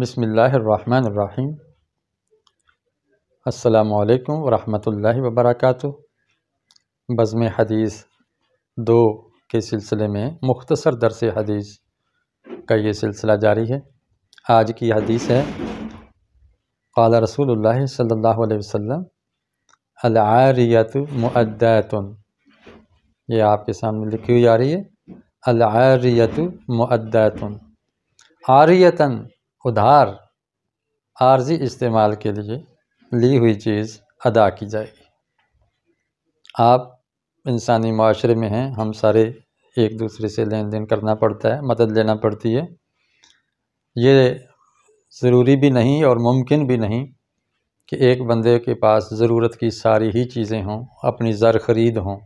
बसमीम् अल्लाम वरहमल वबरक बज़म हदीस दो के सिलसिले में मुख्तसर दरस हदीस का ये सिलसिला जारी है आज की हदीस है काल रसूल सल्ला वसम अलआरियत ये आपके सामने लिखी हुई आ रही है अलआरियत मुद्दतन आरियतन उधार आर्जी इस्तेमाल के लिए ली हुई चीज़ अदा की जाएगी आप इंसानी माशरे में हैं हम सारे एक दूसरे से लेन देन करना पड़ता है मदद लेना पड़ती है ये ज़रूरी भी नहीं और मुमकिन भी नहीं कि एक बंदे के पास ज़रूरत की सारी ही चीज़ें हों अपनी ज़र ख़रीद हों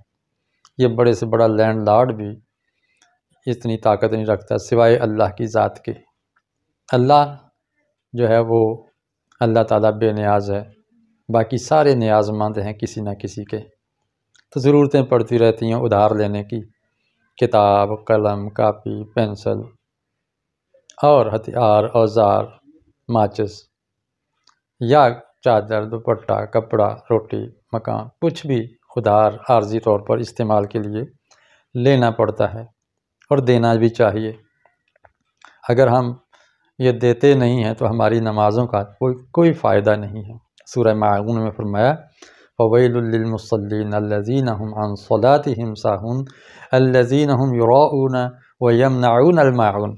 ये बड़े से बड़ा लैंड लॉर्ड भी इतनी ताकत नहीं रखता सिवाय अल्लाह की ज़ात के अल्लाह जो है वो अल्लाह ताला बेनियाज है बाकी सारे नियाजमंद हैं किसी ना किसी के तो ज़रूरतें पड़ती रहती हैं उधार लेने की किताब कलम कापी पेंसिल और हथियार औजार माचिस या चादर दुपट्टा कपड़ा रोटी मकान कुछ भी उधार आर्जी तौर पर इस्तेमाल के लिए लेना पड़ता है और देना भी चाहिए अगर हम ये देते नहीं हैं तो हमारी नमाज़ों का कोई कोई फ़ायदा नहीं है सूर्य मागून में फरमाया फ़वैलमसलिन युराउन व अलमाउन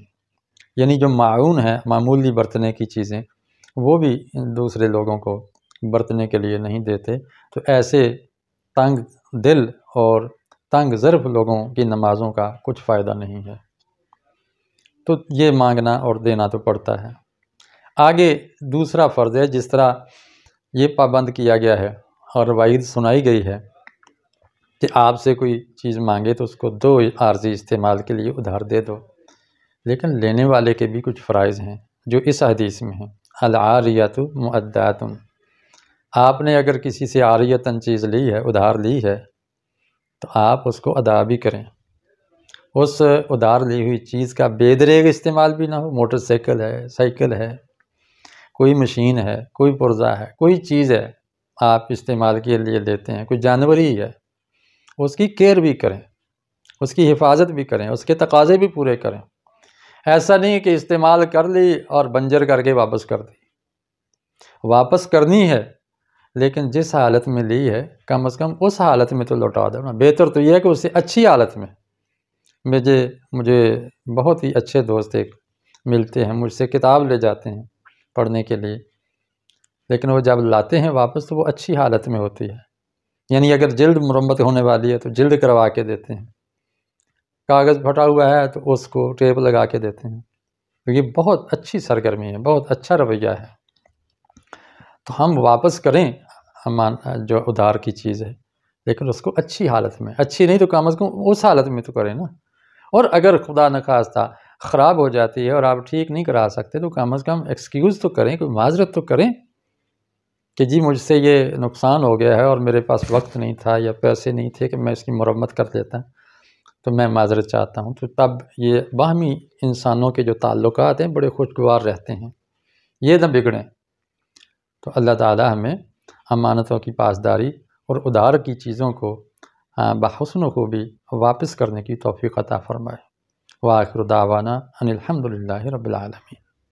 यानी जो माउन है मामूली बरतने की चीज़ें वो भी दूसरे लोगों को बरतने के लिए नहीं देते तो ऐसे तंग दिल और तंग ज़र्फ लोगों की नमाज़ों का कुछ फ़ायदा नहीं है तो ये मांगना और देना तो पड़ता है आगे दूसरा फ़र्ज़ है जिस तरह ये पाबंद किया गया है और वाइद सुनाई गई है कि आपसे कोई चीज़ मांगे तो उसको दो आर्जी इस्तेमाल के लिए उधार दे दो लेकिन लेने वाले के भी कुछ फ़रज़ हैं जो इस हदीस में हैं अलारियत मुद्दातन आपने अगर किसी से आरियतन चीज़ ली है उधार ली है तो आप उसको अदा भी करें उस उधार ली हुई चीज़ का बेदरेग इस्तेमाल भी ना हो मोटरसाइकिल है साइकिल है कोई मशीन है कोई पुर्जा है कोई चीज़ है आप इस्तेमाल के लिए लेते हैं कोई जानवर ही है उसकी केयर भी करें उसकी हिफाजत भी करें उसके तकाजे भी पूरे करें ऐसा नहीं कि इस्तेमाल कर ली और बंजर करके वापस कर दी वापस करनी है लेकिन जिस हालत में ली है कम अज़ कम उस हालत में तो लौटा दो ना बेहतर तो यह है कि उसे अच्छी हालत में मुझे मुझे बहुत ही अच्छे दोस्त एक मिलते हैं मुझसे किताब ले जाते हैं पढ़ने के लिए लेकिन वो जब लाते हैं वापस तो वो अच्छी हालत में होती है यानी अगर जल्द मरम्मत होने वाली है तो जल्द करवा के देते हैं कागज़ फटा हुआ है तो उसको टेप लगा के देते हैं तो ये बहुत अच्छी सरगर्मी है बहुत अच्छा रवैया है तो हम वापस करें हमान जो उधार की चीज़ है लेकिन उसको अच्छी हालत में अच्छी नहीं तो कम अज़ कम उस हालत में तो करें ना और अगर खुदा न खास्ता ख़राब हो जाती है और आप ठीक नहीं करा सकते तो कम अज़ कम एक्सक्यूज़ तो करें कोई माजरत तो करें कि जी मुझसे ये नुकसान हो गया है और मेरे पास वक्त नहीं था या पैसे नहीं थे कि मैं इसकी मरम्मत कर देता तो मैं माजरत चाहता हूँ तो तब ये बाहमी इंसानों के जो ताल्लुक हैं बड़े खुशगवार रहते हैं ये ना बिगड़ें तो अल्लाह ताला हमें अमानतों की पासदारी और उधार की चीज़ों को हाँ, बहसन को भी वापस करने की तोफ़ी अता फ़रमाए वाखिर दावाना अनिलहमदिल्ला रबालमीन